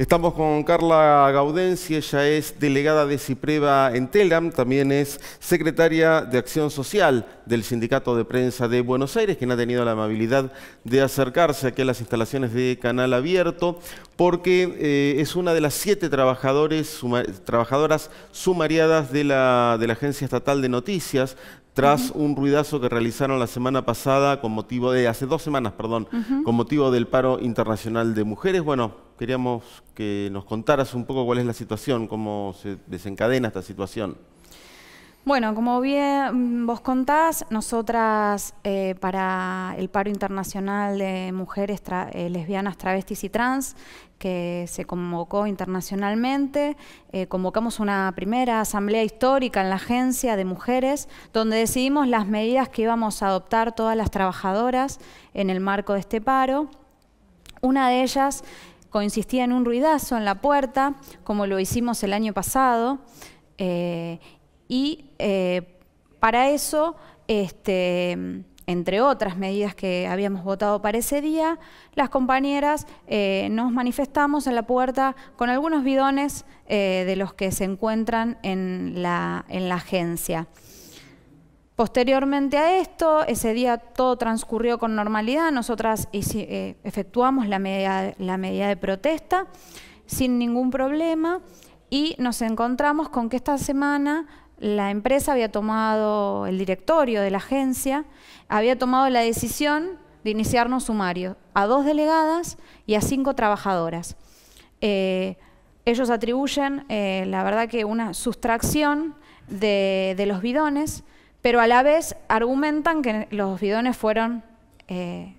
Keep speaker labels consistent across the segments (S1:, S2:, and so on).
S1: Estamos con Carla Gaudensi, ella es delegada de CIPREVA en TELAM, también es secretaria de Acción Social del Sindicato de Prensa de Buenos Aires, quien ha tenido la amabilidad de acercarse aquí a las instalaciones de Canal Abierto, porque eh, es una de las siete trabajadores, trabajadoras sumariadas de la, de la Agencia Estatal de Noticias, tras un ruidazo que realizaron la semana pasada con motivo de, hace dos semanas, perdón, con motivo del paro internacional de mujeres. Bueno, queríamos que nos contaras un poco cuál es la situación, cómo se desencadena esta situación.
S2: Bueno, como bien vos contás, nosotras eh, para el paro internacional de mujeres eh, lesbianas, travestis y trans, que se convocó internacionalmente, eh, convocamos una primera asamblea histórica en la agencia de mujeres, donde decidimos las medidas que íbamos a adoptar todas las trabajadoras en el marco de este paro. Una de ellas consistía en un ruidazo en la puerta, como lo hicimos el año pasado, eh, y eh, para eso, este, entre otras medidas que habíamos votado para ese día, las compañeras eh, nos manifestamos en la puerta con algunos bidones de los que se encuentran en la agencia. Posteriormente a esto, ese día todo transcurrió con normalidad, nosotras eh, efectuamos la medida, de protesta sin ningún problema y nos encontramos con que esta semana la empresa había tomado, el directorio de la agencia, había tomado la decisión de iniciarnos sumario a dos delegadas y a cinco trabajadoras. Eh, ellos atribuyen, eh, la verdad que una sustracción de los bidones, pero a la vez argumentan que los bidones fueron eh,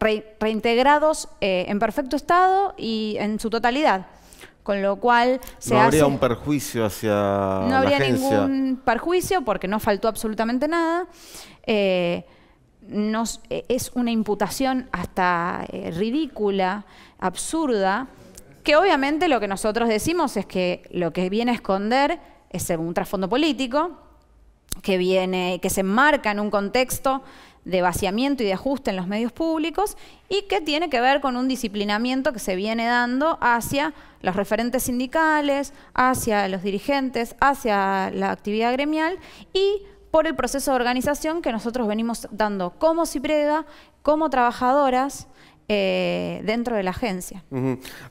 S2: reintegrados eh, en perfecto estado y en su totalidad. Con lo cual No habría un
S1: perjuicio hacia. No habría ningún
S2: perjuicio porque no faltó absolutamente nada. Eh, e, es una imputación hasta ridícula, absurda, que obviamente lo que nosotros decimos es que lo que viene a esconder es un trasfondo político, que viene, que se enmarca en un contexto de vaciamiento y de ajuste en los medios públicos y que tiene que ver con un disciplinamiento que se viene dando hacia los referentes sindicales, hacia los dirigentes, hacia la actividad gremial y por el proceso de organización que nosotros venimos dando como CIPREGA, como trabajadoras, eh, dentro de la agencia.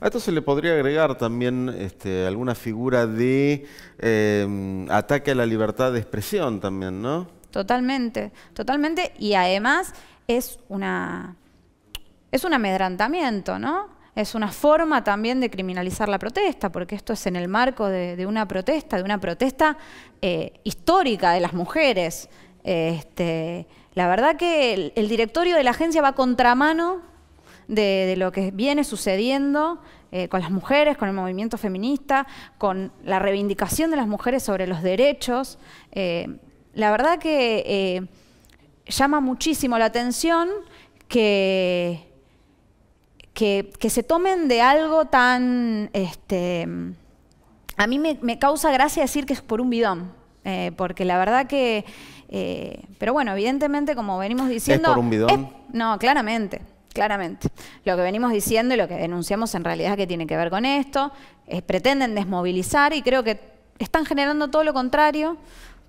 S1: A esto se le podría agregar también este, alguna figura de em, ataque a la libertad de expresión también, ¿no?
S2: Totalmente, totalmente. Y además es una es un amedrantamiento, ¿no? Es una forma también de criminalizar la protesta, porque esto es en el marco de, una protesta, de una protesta eh, histórica de las mujeres. Este, la verdad que el, el directorio de la agencia va contramano de, lo que viene sucediendo eh, con las mujeres, con el movimiento feminista, con la reivindicación de las mujeres sobre los derechos. Eh, la verdad que eh, llama muchísimo la atención que, que, se tomen de algo tan... Este, a mí me, causa gracia decir que es por un bidón. porque la verdad que, pero bueno, evidentemente como venimos diciendo... ¿Es por un bidón? no, claramente claramente. Lo que venimos diciendo y lo que denunciamos en realidad que tiene que ver con esto, pretenden desmovilizar y creo que están generando todo lo contrario,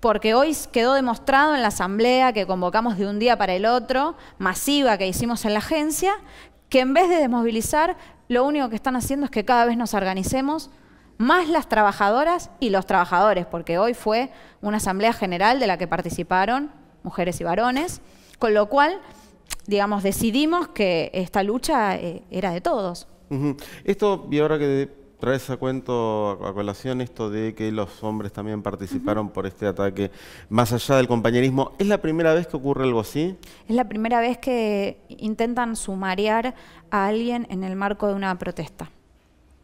S2: porque hoy quedó demostrado en la asamblea que convocamos de un día para el otro, masiva que hicimos en la agencia, que en vez de desmovilizar, lo único que están haciendo es que cada vez nos organicemos más las trabajadoras y los trabajadores, porque hoy fue una asamblea general de la que participaron mujeres y varones, con lo cual digamos, decidimos que esta lucha eh, era de todos.
S1: Esto, y ahora que traes a cuento, a colación, esto de que los hombres también participaron por este ataque, más allá del compañerismo, ¿es la primera vez que ocurre algo así?
S2: Es la primera vez que intentan sumariar a alguien en el marco de una protesta.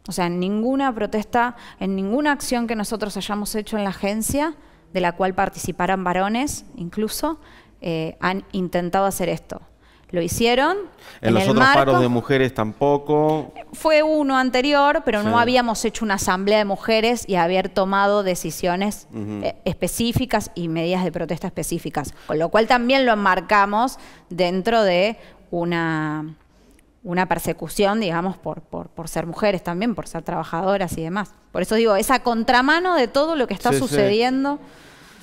S2: O sea, en ninguna protesta, en ninguna acción que nosotros hayamos hecho en la agencia, de la cual participaran varones incluso, eh, han intentado hacer esto lo hicieron. En, los otros paros de
S1: mujeres tampoco.
S2: Fue uno anterior, pero no habíamos hecho una asamblea de mujeres y haber tomado decisiones eh, específicas y medidas de protesta específicas. Con lo cual también lo enmarcamos dentro de una, una persecución, digamos, por, por, ser mujeres también, por ser trabajadoras y demás. Por eso digo, esa contramano de todo lo que está sucediendo.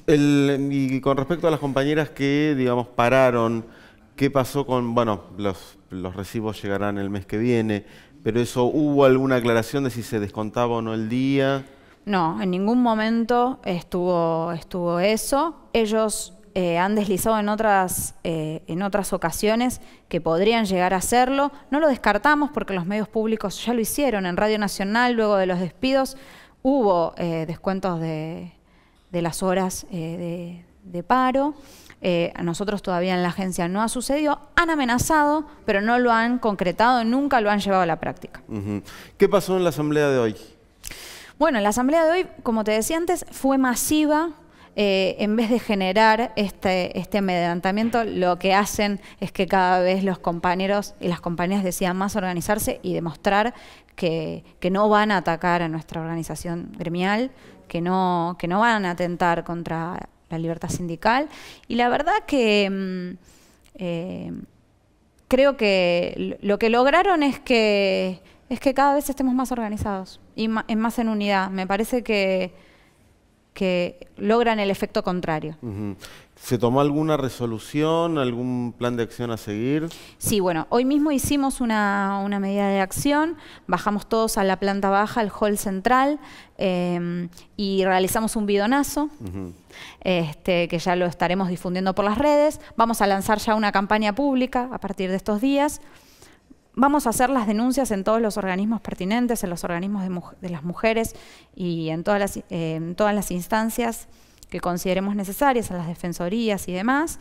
S1: y con respecto a las compañeras que, digamos, pararon ¿Qué pasó con, bueno, los, recibos llegarán el mes que viene, pero eso, ¿hubo alguna aclaración de si se descontaba o no el día?
S2: No, en ningún momento estuvo, estuvo eso. Ellos eh, han deslizado en otras, eh, en otras ocasiones que podrían llegar a hacerlo. No lo descartamos porque los medios públicos ya lo hicieron. En Radio Nacional, luego de los despidos, hubo eh, descuentos de, de, las horas de, de paro. Eh, a nosotros todavía en la agencia no ha sucedido. Han amenazado, pero no lo han concretado, nunca lo han llevado a la práctica.
S1: ¿Qué pasó en la asamblea de hoy?
S2: Bueno, la asamblea de hoy, como te decía antes, fue masiva. Eh, en vez de generar este, este amedrentamiento, lo que hacen es que cada vez los compañeros y las compañías decían más organizarse y demostrar que, no van a atacar a nuestra organización gremial, que no, que no van a atentar contra la libertad sindical. Y la verdad que mm, eh, creo que lo que lograron es que, es que cada vez estemos más organizados y más en unidad. Me parece que que logran el efecto contrario.
S1: ¿Se tomó alguna resolución, algún plan de acción a seguir?
S2: Sí, bueno, hoy mismo hicimos una, medida de acción, bajamos todos a la planta baja, al hall central, em, y realizamos un bidonazo, este, que ya lo estaremos difundiendo por las redes. Vamos a lanzar ya una campaña pública a partir de estos días vamos a hacer las denuncias en todos los organismos pertinentes, en los organismos de, las mujeres y en todas las, instancias que consideremos necesarias, a las defensorías y demás.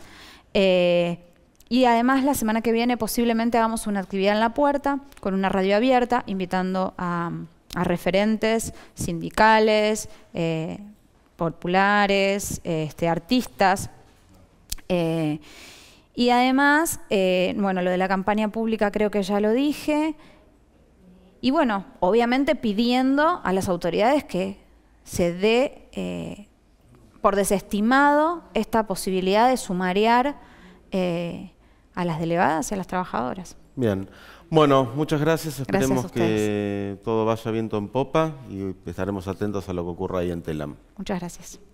S2: Eh, y además la semana que viene posiblemente hagamos una actividad en la puerta con una radio abierta, invitando a, referentes sindicales, eh, populares, este, artistas. Eh, y además, eh, bueno, lo de la campaña pública creo que ya lo dije. Y bueno, obviamente pidiendo a las autoridades que se dé eh, por desestimado esta posibilidad de sumariar eh, a las delegadas y a las trabajadoras.
S1: Bien. Bueno, muchas gracias. Esperemos que todo vaya viento en popa y estaremos atentos a lo que ocurra ahí en Telam.
S2: Muchas gracias.